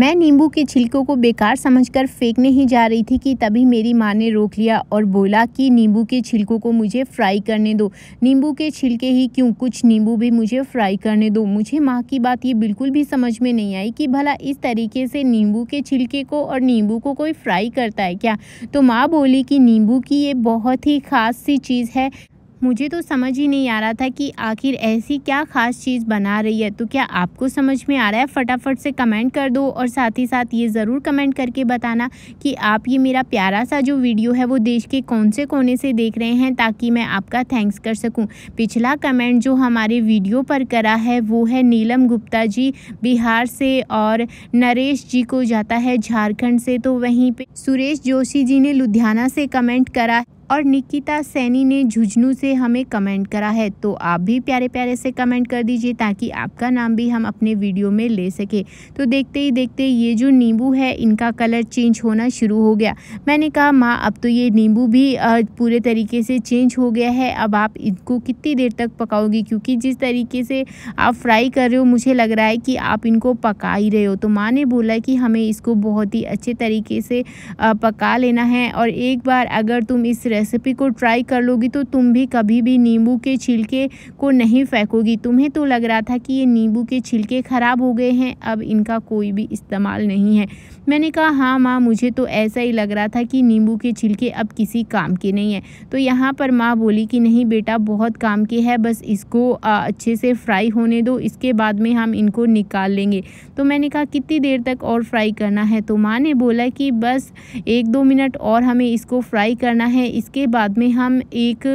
मैं नींबू के छिलकों को बेकार समझकर फेंकने ही जा रही थी कि तभी मेरी माँ ने रोक लिया और बोला कि नींबू के छिलकों को मुझे फ्राई करने दो नींबू के छिलके ही क्यों कुछ नींबू भी मुझे फ्राई करने दो मुझे माँ की बात ये बिल्कुल भी समझ में नहीं आई कि भला इस तरीके से नींबू के छिलके को और नींबू को कोई फ्राई करता है क्या तो माँ बोली कि नींबू की ये बहुत ही ख़ास सी चीज़ है मुझे तो समझ ही नहीं आ रहा था कि आखिर ऐसी क्या ख़ास चीज़ बना रही है तो क्या आपको समझ में आ रहा है फटाफट से कमेंट कर दो और साथ ही साथ ये ज़रूर कमेंट करके बताना कि आप ये मेरा प्यारा सा जो वीडियो है वो देश के कौन से कोने से देख रहे हैं ताकि मैं आपका थैंक्स कर सकूँ पिछला कमेंट जो हमारे वीडियो पर करा है वो है नीलम गुप्ता जी बिहार से और नरेश जी को जाता है झारखंड से तो वहीं पर सुरेश जोशी जी ने लुधियाना से कमेंट करा और निकिता सैनी ने झुझनू से हमें कमेंट करा है तो आप भी प्यारे प्यारे से कमेंट कर दीजिए ताकि आपका नाम भी हम अपने वीडियो में ले सकें तो देखते ही देखते ये जो नींबू है इनका कलर चेंज होना शुरू हो गया मैंने कहा माँ अब तो ये नींबू भी पूरे तरीके से चेंज हो गया है अब आप इनको कितनी देर तक पकाओगी क्योंकि जिस तरीके से आप फ्राई कर रहे हो मुझे लग रहा है कि आप इनको पका ही रहे हो तो माँ ने बोला कि हमें इसको बहुत ही अच्छे तरीके से पका लेना है और एक बार अगर तुम इस रे रेसिपी को ट्राई कर लोगी तो तुम भी कभी भी नींबू के छिलके को नहीं फेंकोगी तुम्हें तो लग रहा था कि ये नींबू के छिलके ख़राब हो गए हैं अब इनका कोई भी इस्तेमाल नहीं है मैंने कहा हाँ माँ मुझे तो ऐसा ही लग रहा था कि नींबू के छिलके अब किसी काम के नहीं है तो यहाँ पर माँ बोली कि नहीं बेटा बहुत काम के है बस इसको अच्छे से फ्राई होने दो इसके बाद में हम इनको निकाल लेंगे तो मैंने कहा कितनी देर तक और फ्राई करना है तो माँ ने बोला कि बस एक दो मिनट और हमें इसको फ्राई करना है इसके बाद में हम एक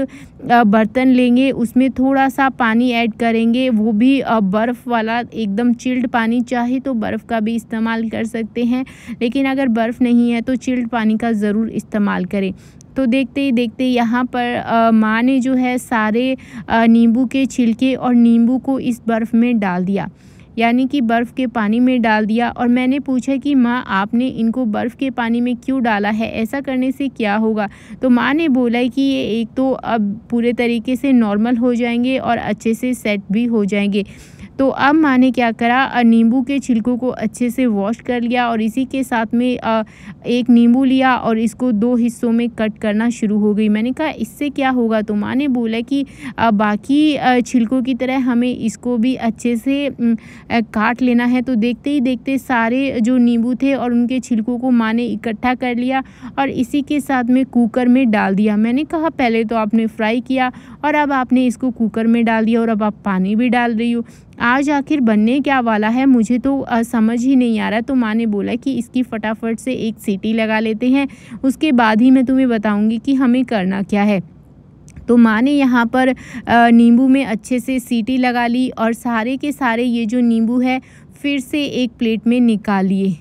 बर्तन लेंगे उसमें थोड़ा सा पानी ऐड करेंगे वो भी बर्फ़ वाला एकदम चिल्ड पानी चाहे तो बर्फ़ का भी इस्तेमाल कर सकते हैं लेकिन अगर बर्फ़ नहीं है तो चिल्ड पानी का ज़रूर इस्तेमाल करें तो देखते ही देखते यहाँ पर माँ ने जो है सारे नींबू के छिलके और नींबू को इस बर्फ़ में डाल दिया यानी कि बर्फ़ के पानी में डाल दिया और मैंने पूछा कि माँ आपने इनको बर्फ़ के पानी में क्यों डाला है ऐसा करने से क्या होगा तो माँ ने बोला कि ये एक तो अब पूरे तरीके से नॉर्मल हो जाएंगे और अच्छे से सेट भी हो जाएंगे तो अब माँ ने क्या करा नींबू के छिलकों को अच्छे से वॉश कर लिया और इसी के साथ में एक नींबू लिया और इसको दो हिस्सों में कट करना शुरू हो गई मैंने कहा इससे क्या होगा तो माँ ने बोला कि बाकी छिलकों की तरह हमें इसको भी अच्छे से काट लेना है तो देखते ही देखते सारे जो नींबू थे और उनके छिलकों को माँ ने इकट्ठा कर लिया और इसी के साथ में कुकर में डाल दिया मैंने कहा पहले तो आपने फ्राई किया और अब आपने इसको कुकर में डाल दिया और अब आप पानी भी डाल रही हो आज आखिर बनने क्या वाला है मुझे तो आ, समझ ही नहीं आ रहा तो माँ ने बोला कि इसकी फटाफट से एक सीटी लगा लेते हैं उसके बाद ही मैं तुम्हें बताऊँगी कि हमें करना क्या है तो माँ ने यहाँ पर नींबू में अच्छे से सीटी लगा ली और सारे के सारे ये जो नींबू है फिर से एक प्लेट में निकालिए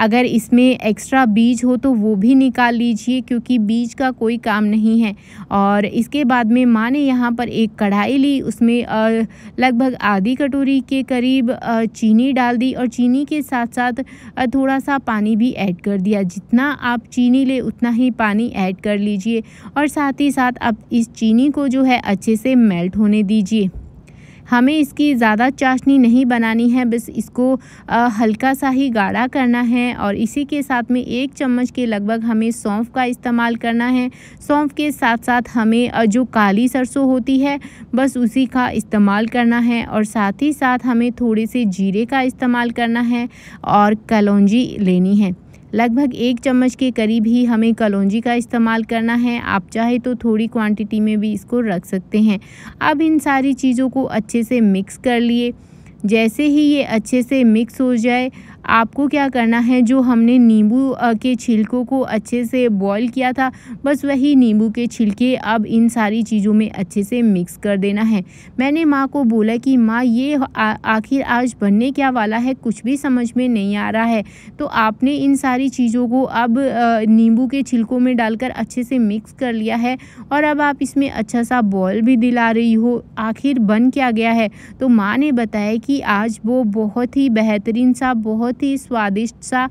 अगर इसमें एक्स्ट्रा बीज हो तो वो भी निकाल लीजिए क्योंकि बीज का कोई काम नहीं है और इसके बाद में माँ ने यहाँ पर एक कढ़ाई ली उसमें लगभग आधी कटोरी के करीब चीनी डाल दी और चीनी के साथ साथ थोड़ा सा पानी भी ऐड कर दिया जितना आप चीनी ले उतना ही पानी ऐड कर लीजिए और साथ ही साथ आप इस चीनी को जो है अच्छे से मेल्ट होने दीजिए हमें इसकी ज़्यादा चाशनी नहीं बनानी है बस इसको हल्का सा ही गाढ़ा करना है और इसी के साथ में एक चम्मच के लगभग हमें सौंफ का इस्तेमाल करना है सौंफ के साथ साथ हमें जो काली सरसों होती है बस उसी का इस्तेमाल करना है और साथ ही साथ हमें थोड़े से जीरे का इस्तेमाल करना है और कलौजी लेनी है लगभग एक चम्मच के करीब ही हमें कलौंजी का इस्तेमाल करना है आप चाहे तो थोड़ी क्वांटिटी में भी इसको रख सकते हैं अब इन सारी चीज़ों को अच्छे से मिक्स कर लिए जैसे ही ये अच्छे से मिक्स हो जाए आपको क्या करना है जो हमने नींबू के छिलकों को अच्छे से बॉईल किया था बस वही नींबू के छिलके अब इन सारी चीज़ों में अच्छे से मिक्स कर देना है मैंने माँ को बोला कि माँ ये आखिर आज बनने क्या वाला है कुछ भी समझ में नहीं आ रहा है तो आपने इन सारी चीज़ों को अब नींबू के छिलकों में डालकर अच्छे से मिक्स कर लिया है और अब आप इसमें अच्छा सा बॉयल भी दिला रही हो आखिर बन क्या गया है तो माँ ने बताया कि आज वो बहुत ही बेहतरीन सा बहुत बहुत ही स्वादिष्ट सा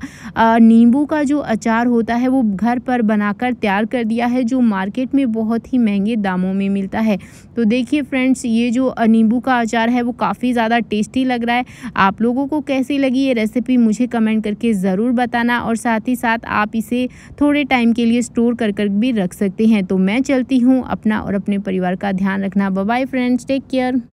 नींबू का जो अचार होता है वो घर पर बनाकर तैयार कर दिया है जो मार्केट में बहुत ही महंगे दामों में मिलता है तो देखिए फ्रेंड्स ये जो नींबू का अचार है वो काफ़ी ज़्यादा टेस्टी लग रहा है आप लोगों को कैसी लगी ये रेसिपी मुझे कमेंट करके ज़रूर बताना और साथ ही साथ आप इसे थोड़े टाइम के लिए स्टोर कर कर भी रख सकते हैं तो मैं चलती हूँ अपना और अपने परिवार का ध्यान रखना बाय फ्रेंड्स टेक केयर